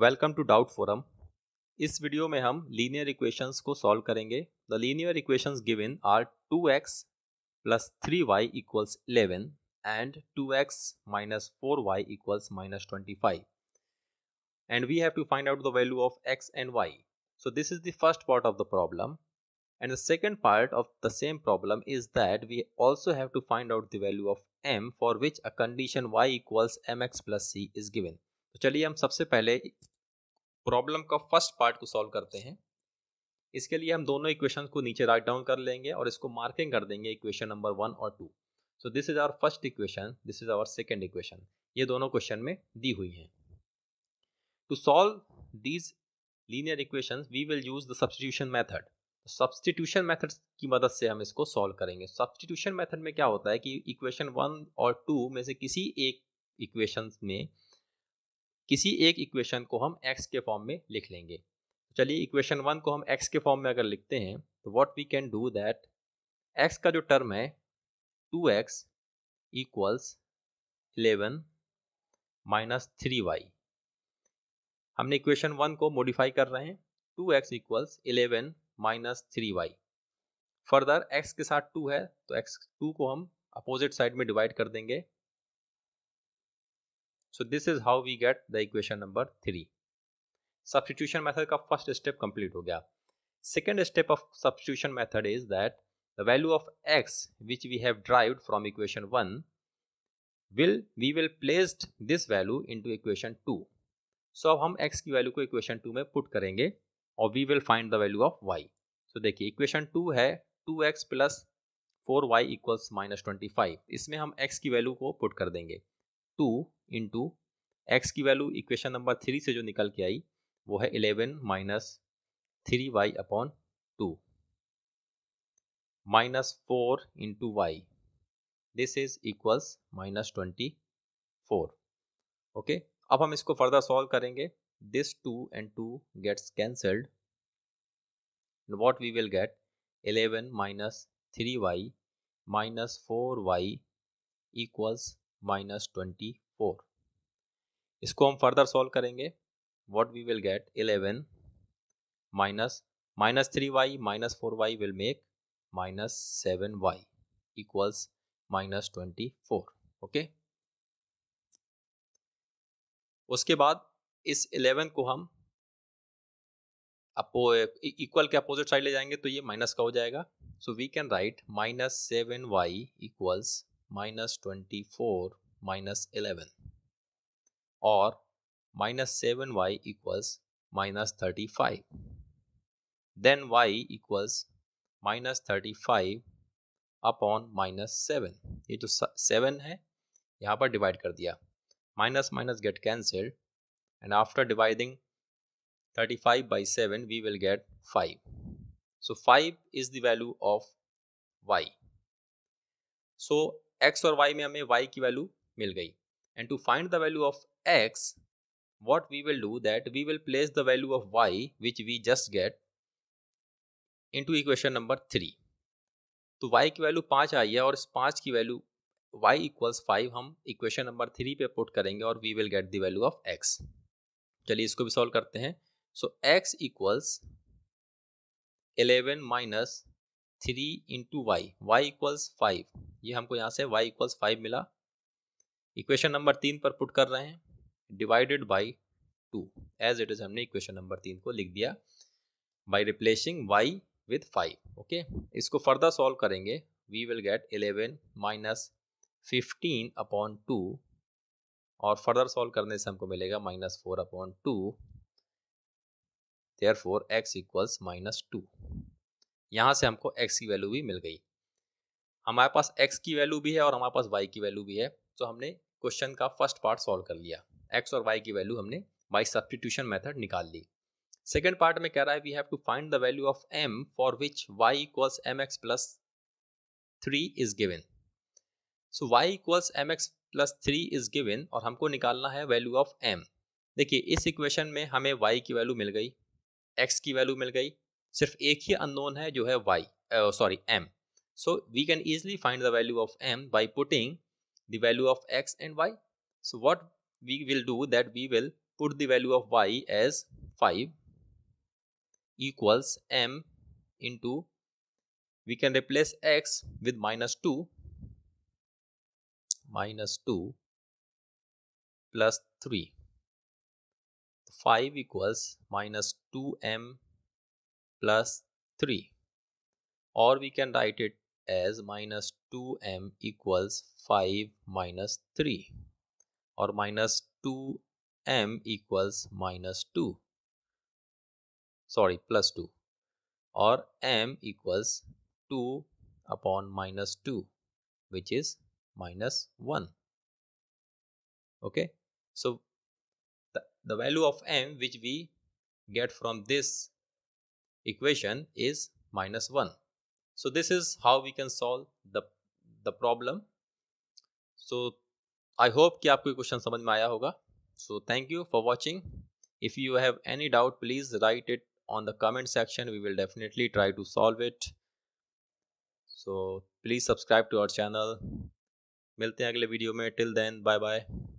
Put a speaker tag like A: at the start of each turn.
A: Welcome to doubt forum इस video में हम लीनियर इक्वेशंस को सॉल्व करेंगे the linear equations given are 2x x plus three y equals eleven and 2x x minus four y equals minus twenty five and we have to find out the value of x and y. So this is the first part of the problem. And the second part of the same problem is that we also have to find out the value of m for which a condition y equals mx plus c is given. चलिए हम सबसे पहले problem का first part को solve करते हैं इसके लिए हम दोनों इक्वेशन को नीचे राइट डाउन कर लेंगे और इसको मार्किंग कर देंगे इक्वेशन नंबर वन और two so this is our first equation this is our second equation ये दोनों क्वेश्चन में दी हुई हैं to solve these linear equation we will use the substitution method substitution method की मदद से हम इसको सॉल्व करेंगे सब्सटीट्यूशन मैथड में क्या होता है कि इक्वेशन वन और टू में से किसी एक इक्वेशन में किसी एक इक्वेशन को हम एक्स के फॉर्म में लिख लेंगे तो चलिए इक्वेशन वन को हम एक्स के फॉर्म में अगर लिखते हैं तो what we can do that x का जो टर्म है two x equals eleven minus three y हमने इक्वेशन वन को मॉडिफाई कर रहे हैं two x equals eleven minus three y further x के साथ टू है तो एक्स टू को हम अपोजिट साइड में डिवाइड कर देंगे so this is how we get the equation number three substitution method का फर्स्ट स्टेप कंप्लीट हो गया second step of substitution method is that the value of x which we have drive from equation one will we will placed this value into equation two so अब हम x की value को equation two में put करेंगे और we will find the value of y so देखिए equation two है two x plus four y equals minus twenty five इसमें हम एक्स की वैल्यू को पुट कर देंगे टू इंटू एक्स की वैल्यू इक्वेशन नंबर थ्री से जो निकल के आई वो है eleven minus three y upon two minus four into y this is equals minus twenty four okay अब हम इसको फर्दर सॉल्व करेंगे this two and two gets cancelled what we will get eleven minus three y minus four y equals minus twenty four इसको हम further solve करेंगे what we will get eleven minus minus three y minus four y will make minus seven y equals minus twenty four okay उसके बाद इस eleven को हम अपो equal के अपोजिट साइड ले जाएंगे तो ये माइनस का हो जाएगा सो we can write minus seven y equals minus 24 minus 11 or minus 7y equals minus 35 then y equals minus 35 upon minus 7 ये 7 है यहाँ पर divide कर minus minus get cancelled and after dividing 35 by 7 we will get 5 so 5 is the value of y so x और y में हमें y की value मिल गई and to find the value of x what we will do that we will place the value of y which we just get into equation number three तो y की value पाँच आई है और इस पाँच की वैल्यू y इक्वल्स फाइव हम इक्वेशन नंबर थ्री पे पुट करेंगे और we will get the value of x चलिए इसको भी सॉल्व करते हैं so x equals eleven minus three into y y equals five ये हमको यहाँ से वाई इक्वल्स फाइव मिला इक्वेशन नंबर तीन पर पुट कर रहे हैं divided by two as it is हमने इक्वेशन नंबर तीन को लिख दिया by replacing y with five okay इसको फर्दर सॉल्व करेंगे we will get eleven minus fifteen upon two और फर्दर सॉल्व करने से हमको मिलेगा minus four upon two there four x equals minus two यहाँ से हमको एक्स की वैल्यू भी मिल गई हमारे पास एक्स की वैल्यू भी है और हमारे पास वाई की वैल्यू भी है तो हमने क्वेश्चन का फर्स्ट पार्ट सॉल्व कर लिया एक्स और वाई की वैल्यू हमने बाई सब्सटीट्यूशन मेथड निकाल ली सेकेंड पार्ट में कह रहा है we have to find the value of m for which y equals m x plus three is given so y equals m x plus three is given और हमको निकालना है value of M देखिए इस इक्वेशन में हमें y की value मिल गई एक्स की वैल्यू मिल गई सिर्फ एक ही अननोन है जो है y y sorry m so we can easily find the value of m by putting the value of x and y so what we will do that we will put the value of y as 5 equals m into we can replace x with minus 2 minus 2 plus 3 5 equals minus 2m plus 3 or we can write it as minus 2m equals 5 minus 3 or minus 2m equals minus 2 sorry plus 2 or m equals 2 upon minus 2 which is minus 1 okay so the, the value of m which we get from this equation is minus 1. So this is how we can solve the, the problem. So I hope that you question समझ the question. So thank you for watching. If you have any doubt, please write it on the comment section. We will definitely try to solve it. So please subscribe to our channel. मिलते हैं अगले video में till bye bye